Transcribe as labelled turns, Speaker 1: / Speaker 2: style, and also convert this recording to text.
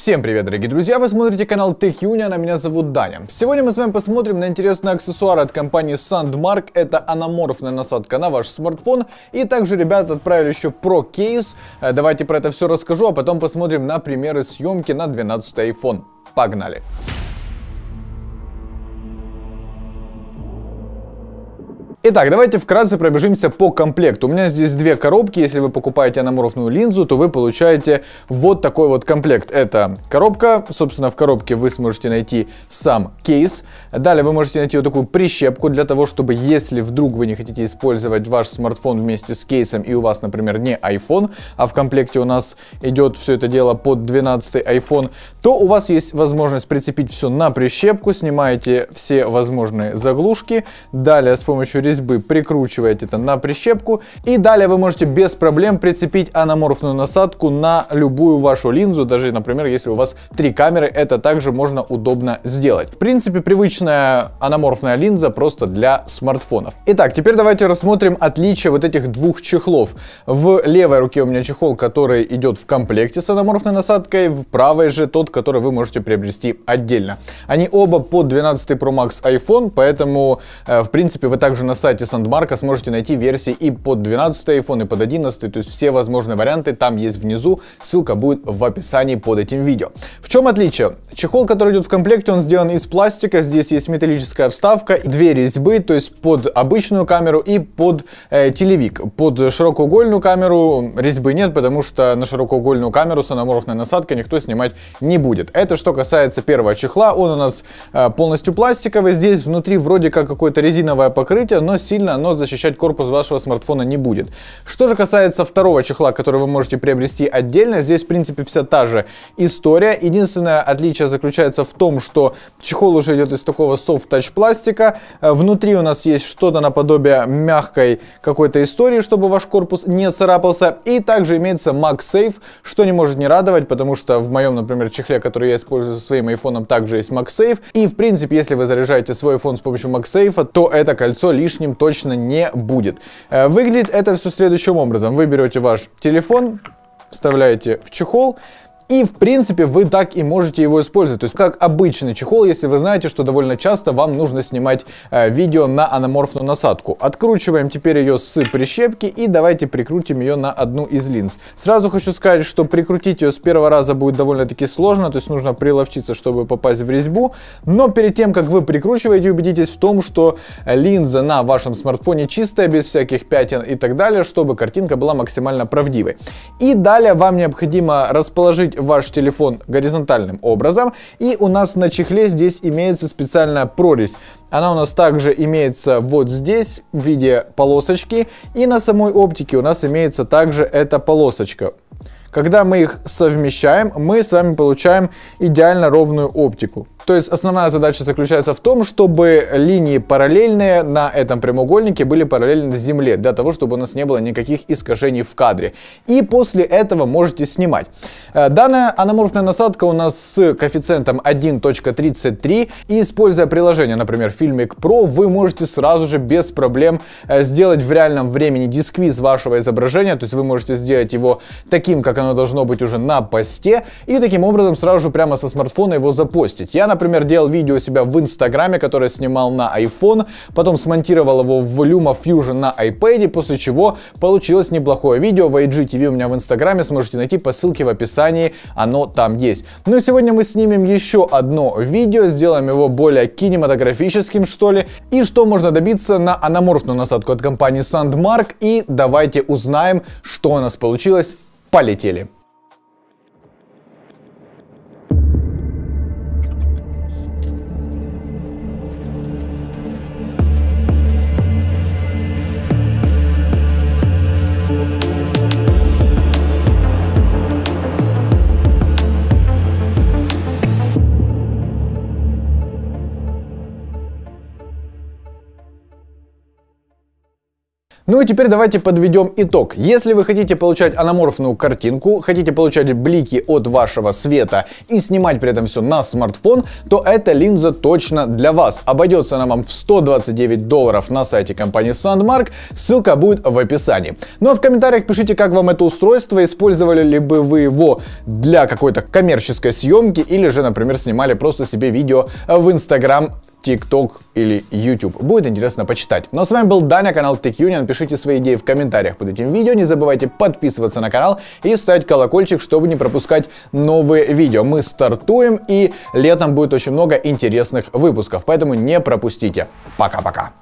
Speaker 1: Всем привет, дорогие друзья! Вы смотрите канал TechUnion, а меня зовут Даня. Сегодня мы с вами посмотрим на интересные аксессуары от компании Sandmark. Это аноморфная насадка на ваш смартфон. И также ребята отправили еще про кейс. Э, давайте про это все расскажу, а потом посмотрим на примеры съемки на 12 iPhone. Погнали! Погнали! Итак, давайте вкратце пробежимся по комплекту. У меня здесь две коробки. Если вы покупаете аноморфную линзу, то вы получаете вот такой вот комплект. Это коробка. Собственно, в коробке вы сможете найти сам кейс. Далее вы можете найти вот такую прищепку для того, чтобы если вдруг вы не хотите использовать ваш смартфон вместе с кейсом и у вас, например, не iPhone, а в комплекте у нас идет все это дело под 12 iPhone, то у вас есть возможность прицепить все на прищепку, снимаете все возможные заглушки. Далее с помощью резьбы прикручиваете это на прищепку. И далее вы можете без проблем прицепить аноморфную насадку на любую вашу линзу. Даже, например, если у вас три камеры, это также можно удобно сделать. В принципе, привычная аноморфная линза просто для смартфонов. Итак, теперь давайте рассмотрим отличие вот этих двух чехлов. В левой руке у меня чехол, который идет в комплекте с аноморфной насадкой, в правой же тот, который вы можете приобрести отдельно. Они оба под 12 Pro Max iPhone, поэтому, э, в принципе, вы также на сайте Сандмарка сможете найти версии и под 12 iPhone, и под 11, то есть все возможные варианты там есть внизу, ссылка будет в описании под этим видео. В чем отличие? Чехол, который идет в комплекте, он сделан из пластика, здесь есть металлическая вставка, две резьбы, то есть под обычную камеру и под э, телевик. Под широкоугольную камеру резьбы нет, потому что на широкоугольную камеру с аноморфной насадкой никто снимать не будет. Это что касается первого чехла, он у нас э, полностью пластиковый, здесь внутри вроде как какое-то резиновое покрытие, но но сильно оно защищать корпус вашего смартфона не будет. Что же касается второго чехла, который вы можете приобрести отдельно, здесь в принципе вся та же история. Единственное отличие заключается в том, что чехол уже идет из такого софт-тач пластика. Э, внутри у нас есть что-то наподобие мягкой какой-то истории, чтобы ваш корпус не царапался. И также имеется MagSafe, что не может не радовать, потому что в моем, например, чехле, который я использую со своим iPhone, также есть MagSafe. И в принципе, если вы заряжаете свой iPhone с помощью MagSafe, то это кольцо лишь лишним точно не будет. Э, выглядит это все следующим образом. Вы берете ваш телефон, вставляете в чехол, и в принципе вы так и можете его использовать. То есть как обычный чехол, если вы знаете, что довольно часто вам нужно снимать э, видео на аноморфную насадку. Откручиваем теперь ее с прищепки и давайте прикрутим ее на одну из линз. Сразу хочу сказать, что прикрутить ее с первого раза будет довольно-таки сложно, то есть нужно приловчиться, чтобы попасть в резьбу. Но перед тем, как вы прикручиваете, убедитесь в том, что линза на вашем смартфоне чистая, без всяких пятен и так далее, чтобы картинка была максимально правдивой. И далее вам необходимо расположить ваш телефон горизонтальным образом. И у нас на чехле здесь имеется специальная прорезь. Она у нас также имеется вот здесь в виде полосочки. И на самой оптике у нас имеется также эта полосочка. Когда мы их совмещаем, мы с вами получаем идеально ровную оптику. То есть основная задача заключается в том, чтобы линии параллельные на этом прямоугольнике были параллельны земле, для того, чтобы у нас не было никаких искажений в кадре. И после этого можете снимать. Э, данная аноморфная насадка у нас с коэффициентом 1.33 и используя приложение, например, Filmic Pro, вы можете сразу же без проблем э, сделать в реальном времени дисквиз вашего изображения, то есть вы можете сделать его таким, как оно должно быть уже на посте, и таким образом сразу же прямо со смартфона его запостить. Я, например, делал видео у себя в Инстаграме, которое снимал на iPhone, потом смонтировал его в Luma Fusion на iPad, после чего получилось неплохое видео в IGTV у меня в Инстаграме, сможете найти по ссылке в описании, оно там есть. Ну и сегодня мы снимем еще одно видео, сделаем его более кинематографическим, что ли, и что можно добиться на аноморфную насадку от компании Sandmark, и давайте узнаем, что у нас получилось Полетели. Ну и теперь давайте подведем итог. Если вы хотите получать аноморфную картинку, хотите получать блики от вашего света и снимать при этом все на смартфон, то эта линза точно для вас. Обойдется она вам в 129 долларов на сайте компании Sandmark, ссылка будет в описании. Ну а в комментариях пишите, как вам это устройство, использовали ли бы вы его для какой-то коммерческой съемки или же, например, снимали просто себе видео в Instagram TikTok или YouTube. Будет интересно почитать. Ну а с вами был Даня, канал TechUnion. Пишите свои идеи в комментариях под этим видео. Не забывайте подписываться на канал и ставить колокольчик, чтобы не пропускать новые видео. Мы стартуем и летом будет очень много интересных выпусков, поэтому не пропустите. Пока-пока.